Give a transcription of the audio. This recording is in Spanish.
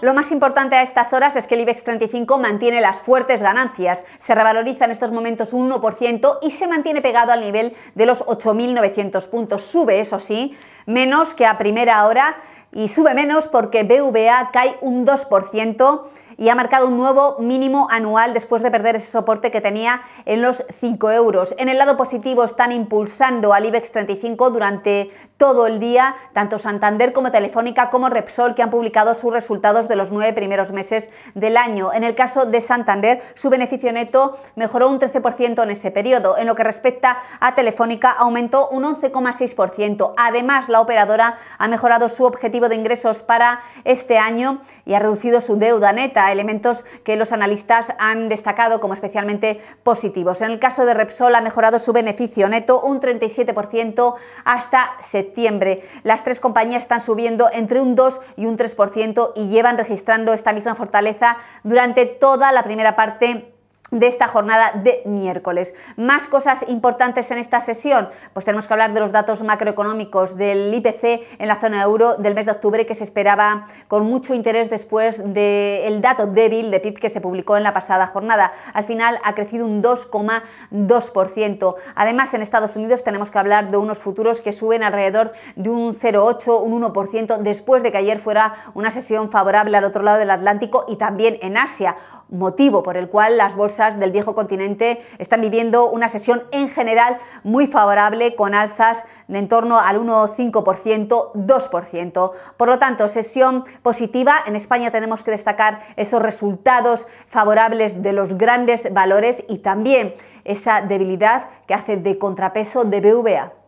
Lo más importante a estas horas es que el IBEX 35 mantiene las fuertes ganancias. Se revaloriza en estos momentos un 1% y se mantiene pegado al nivel de los 8.900 puntos. Sube, eso sí, menos que a primera hora y sube menos porque BVA cae un 2% y ha marcado un nuevo mínimo anual después de perder ese soporte que tenía en los 5 euros. En el lado positivo están impulsando al IBEX 35 durante todo el día, tanto Santander como Telefónica como Repsol, que han publicado sus resultados de los nueve primeros meses del año. En el caso de Santander, su beneficio neto mejoró un 13% en ese periodo. En lo que respecta a Telefónica, aumentó un 11,6%. Además, la operadora ha mejorado su objetivo de ingresos para este año y ha reducido su deuda neta, elementos que los analistas han destacado como especialmente positivos. En el caso de Repsol ha mejorado su beneficio neto un 37% hasta septiembre. Las tres compañías están subiendo entre un 2 y un 3% y llevan registrando esta misma fortaleza durante toda la primera parte de esta jornada de miércoles. Más cosas importantes en esta sesión, pues tenemos que hablar de los datos macroeconómicos del IPC en la zona euro del mes de octubre que se esperaba con mucho interés después del dato débil de PIB que se publicó en la pasada jornada. Al final ha crecido un 2,2%. Además en Estados Unidos tenemos que hablar de unos futuros que suben alrededor de un 0,8, un 1% después de que ayer fuera una sesión favorable al otro lado del Atlántico y también en Asia, motivo por el cual las bolsas del viejo continente están viviendo una sesión en general muy favorable con alzas de en torno al 1,5%, 2%. Por lo tanto, sesión positiva. En España tenemos que destacar esos resultados favorables de los grandes valores y también esa debilidad que hace de contrapeso de BVA.